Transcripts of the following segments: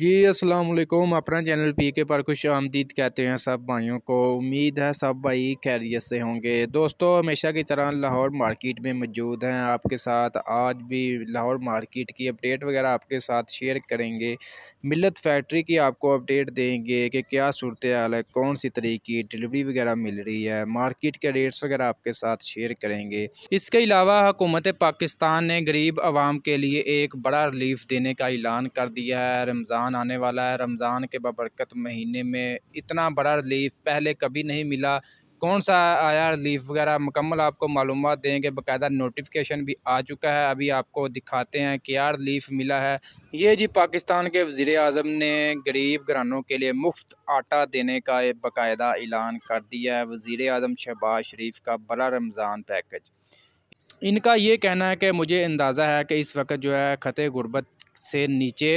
जी अस्सलाम वालेकुम अपना चैनल पी के पर खुश आमदीद कहते हैं सब भाइयों को उम्मीद है सब भाई खैरियत से होंगे दोस्तों हमेशा की तरह लाहौर मार्केट में मौजूद हैं आपके साथ आज भी लाहौर मार्केट की अपडेट वगैरह आपके साथ शेयर करेंगे मिलत फैक्ट्री की आपको अपडेट देंगे कि क्या सूरत हाल है कौन सी तरीके की डिलीवरी वगैरह मिल रही है मार्केट के रेट्स वगैरह आपके साथ शेयर करेंगे इसके अलावा हुकूमत पाकिस्तान ने गरीब आवाम के लिए एक बड़ा रिलीफ देने का ऐलान कर दिया है रमज़ान रमज़ान आने वाला है रमज़ान के बबरकत महीने में इतना बड़ा रिलीफ पहले कभी नहीं मिला कौन सा आया रिलीफ वगैरह मुकम्मल आपको मालूम देंगे बाकायदा नोटिफिकेशन भी आ चुका है अभी आपको दिखाते हैं कि यार रिलीफ मिला है ये जी पाकिस्तान के वज़र अजम ने गरीब घरानों के लिए मुफ्त आटा देने का एक बाकायदा ऐलान कर दिया है वज़ी अजम शहबाज शरीफ का बड़ा रमज़ान पैकेज इनका ये कहना है कि मुझे अंदाज़ा है कि इस वक्त जो है ख़त गुरबत से नीचे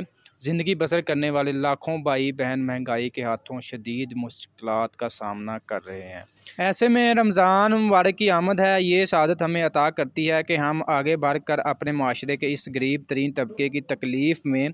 ज़िंदगी बसर करने वाले लाखों भाई बहन महंगाई के हाथों शदीद मुश्किल का सामना कर रहे हैं ऐसे में रमज़ान मुबारक की आमद है ये शादत हमें अता करती है कि हम आगे बढ़ कर अपने माशरे के इस गरीब तरीन तबके की तकलीफ़ में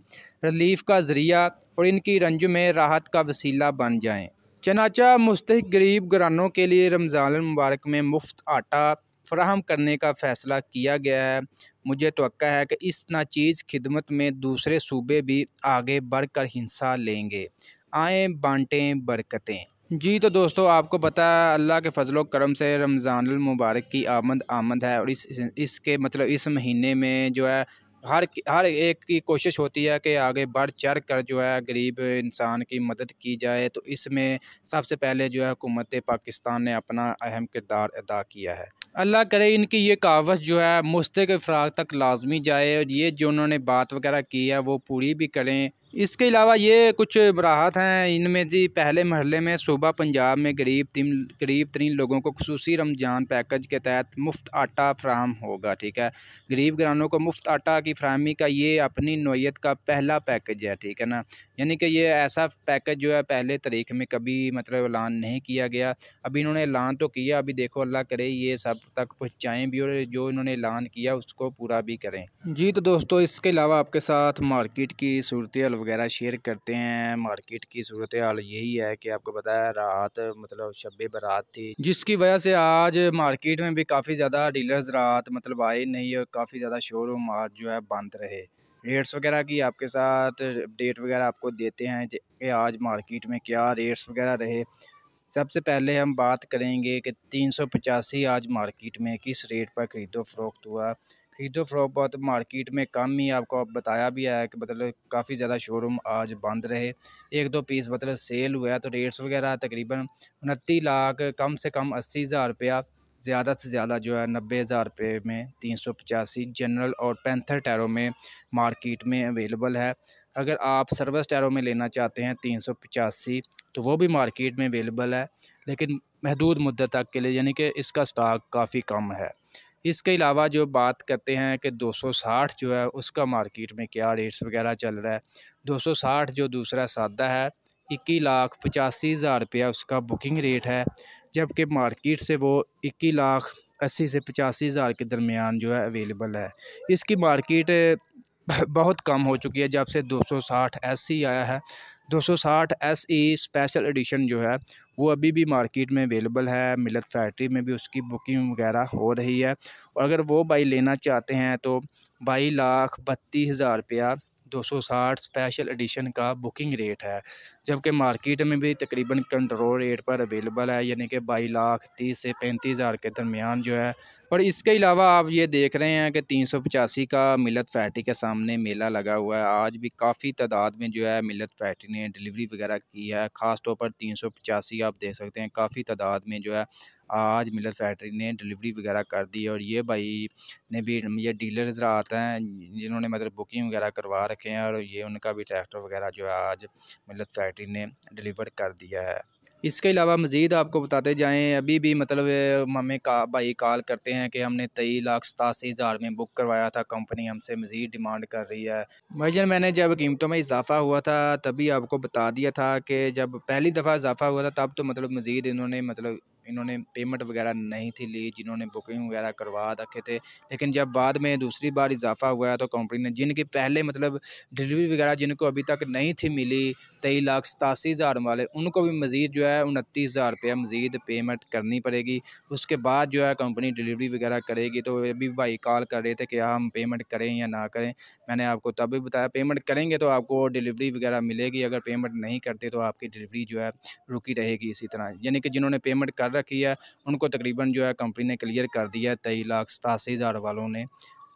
रिलीफ का ज़रिया और इनकी रंज में राहत का वसीला बन जाएँ चनाचा मुस्तक गरीब घरानों के लिए रमज़ान मुबारक में मुफ्त आटा फ्राहम करने का फ़ैसला किया गया है मुझे तो है कि इस नाचीज़ खिदमत में दूसरे सूबे भी आगे बढ़ कर हिस्सा लेंगे आए बांटें बरकतें जी तो दोस्तों आपको पता है अल्लाह के फजलो करम से रमज़ानमबारक की आमद आमद है और इस इसके मतलब इस महीने में जो है हर हर एक की कोशिश होती है कि आगे बढ़ चढ़ कर जो है गरीब इंसान की मदद की जाए तो इसमें सबसे पहले जो है हुकूमत पाकिस्तान ने अपना अहम किरदार अदा किया है अल्लाह करे इनकी ये कावस जो है मुस्तक फ़राग तक लाजमी जाए और ये जो उन्होंने बात वगैरह की है वो पूरी भी करें इसके अलावा ये कुछ राहत हैं इनमें जी पहले मरहले में सूबा पंजाब में गरीब तीन गरीब तरीन लोगों को खसूस रमज़ान पैकेज के तहत मुफ्त आटा फ्राहम होगा ठीक है गरीब घरानों को मुफ्त आटा की फ्राहमी का ये अपनी नोयत का पहला पैकेज है ठीक है ना यानी कि ये ऐसा पैकेज जो है पहले तारीख में कभी मतलब ऐलान नहीं किया गया अभी इन्होंने ऐलान तो किया अभी देखो अल्लाह करे ये सब तक पहुँचाएँ भी और जो इन्होंने ऐलान किया उसको पूरा भी करें जी तो दोस्तों इसके अलावा आपके साथ मार्केट की सूरत वगैरह शेयर करते हैं मार्केट की सूरत हाल यही है कि आपको पता है रात मतलब शब बारात थी जिसकी वजह से आज मार्केट में भी काफ़ी ज़्यादा डीलर्स रात मतलब आए नहीं और काफ़ी ज़्यादा शोरूम आज जो है बंद रहे रेट्स वगैरह की आपके साथ अपडेट वगैरह आपको देते हैं कि आज मार्केट में क्या रेट्स वगैरह रहे सबसे पहले हम बात करेंगे कि तीन सौ पचासी आज मार्केट में किस रेट पर ख़रीदो फरोख्त हुआ हीथो बहुत मार्केट में कम ही आपको बताया भी है कि मतलब काफ़ी ज़्यादा शोरूम आज बंद रहे एक दो पीस मतलब सेल हुआ तो रेट्स वगैरह तकरीबन उनतीस लाख कम से कम अस्सी हज़ार रुपया ज़्यादा से ज़्यादा जो है नब्बे हज़ार रुपये में तीन सौ पचासी जनरल और पैंथर टैरों में मार्केट में अवेलेबल है अगर आप सर्विस टैरों में लेना चाहते हैं तीन सौ पचासी तो वो भी मार्केट में अवेलेबल है लेकिन महदूद मुद्दत तक के लिए यानी कि इसका स्टॉक काफ़ी कम है इसके अलावा जो बात करते हैं कि 260 जो है उसका मार्केट में क्या रेट्स वगैरह चल रहा है 260 जो दूसरा सादा है इक्की लाख पचासी हज़ार रुपया उसका बुकिंग रेट है जबकि मार्केट से वो इक्की लाख अस्सी से पचासी हज़ार के दरमियान जो है अवेलेबल है इसकी मार्केट बहुत कम हो चुकी है जब से 260 एससी e आया है 260 एसई स्पेशल एडिशन जो है वो अभी भी मार्केट में अवेलेबल है मिलत फैक्ट्री में भी उसकी बुकिंग वगैरह हो रही है और अगर वो बाई लेना चाहते हैं तो बाई लाख बत्तीस हज़ार रुपया दो सौ साठ स्पेशल एडिशन का बुकिंग रेट है जबकि मार्केट में भी तकरीबन कंट्रोल रेट पर अवेलेबल है यानी कि बाई लाख तीस से पैंतीस हज़ार के दरमियान जो है और इसके अलावा आप ये देख रहे हैं कि तीन सौ पचासी का मिलत फैटी के सामने मेला लगा हुआ है आज भी काफ़ी तादाद में जो है मिलत फैटी ने डिलीवरी वगैरह की है ख़ास तौर पर तीन सौ पचासी आप देख सकते हैं काफ़ी तादाद में जो है आज मिलत फैक्ट्री ने डिलीवरी वगैरह कर दी और ये भाई ने भी ये डीलर आते हैं जिन्होंने मतलब बुकिंग वगैरह करवा रखे हैं और ये उनका भी ट्रैक्टर वगैरह जो है आज मिलत फैक्ट्री ने डिलीवर कर दिया है इसके अलावा मज़ीद आपको बताते जाएँ अभी भी मतलब हमें का भाई कॉल करते हैं कि हमने तेई लाख सतासी हज़ार में बुक करवाया था कंपनी हमसे मज़ीद डिमांड कर रही है भाईजान मैंने जब कीमतों में इजाफ़ा हुआ था तभी आपको बता दिया था कि जब पहली दफ़ा इजाफ़ा हुआ था तब तो मतलब मज़ीद इन्होंने मतलब इन्होंने पेमेंट वगैरह नहीं थी ली जिन्होंने बुकिंग वगैरह करवा रखे थे लेकिन जब बाद में दूसरी बार इजाफा हुआ तो कंपनी ने जिनकी पहले मतलब डिलीवरी वगैरह जिनको अभी तक नहीं थी मिली तेईस लाख सतासी हज़ार वाले उनको भी मज़ीद जो है उनतीस हज़ार रुपया मज़ीद पेमेंट करनी पड़ेगी उसके बाद जो है कंपनी डिलीवरी वगैरह करेगी तो अभी भाई कॉल कर रहे थे कि हम पेमेंट करें या ना करें मैंने आपको तब भी बताया पेमेंट करेंगे तो आपको डिलीवरी वगैरह मिलेगी अगर पेमेंट नहीं करते तो आपकी डिलीवरी जो है रुकी रहेगी इसी तरह यानी कि जिन्होंने पेमेंट कर रखी है उनको तकरीबन जो है कंपनी ने क्लियर कर दिया है तेईस लाख सतासी हज़ार वालों ने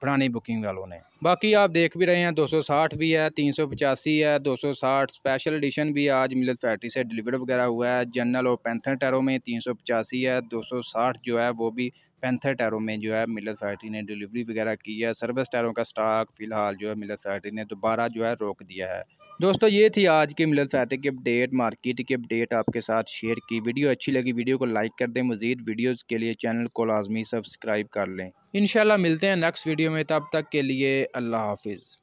पुरानी बुकिंग वालों ने बाकी आप देख भी रहे हैं 260 भी है 385 है 260 स्पेशल एडिशन भी आज मिलत फैक्ट्री से डिलीवर वगैरह हुआ है जनरल और पैंथन टैरो में तीन है 260 जो है वो भी पैंथर टायरों में जो है मिलर सोसाइटी ने डिलीवरी वगैरह की है सर्विस टायरों का स्टॉक फ़िलहाल जो है मिलर सोसाइटी ने दोबारा जो है रोक दिया है दोस्तों ये थी आज की मिलर सोसाइटी की अपडेट मार्केट की अपडेट आपके साथ शेयर की वीडियो अच्छी लगी वीडियो को लाइक कर दें मज़ीद वीडियोज़ के लिए चैनल को लाजमी सब्सक्राइब कर लें इनशाला मिलते हैं नेक्स्ट वीडियो में तब तक के लिए अल्लाह हाफिज़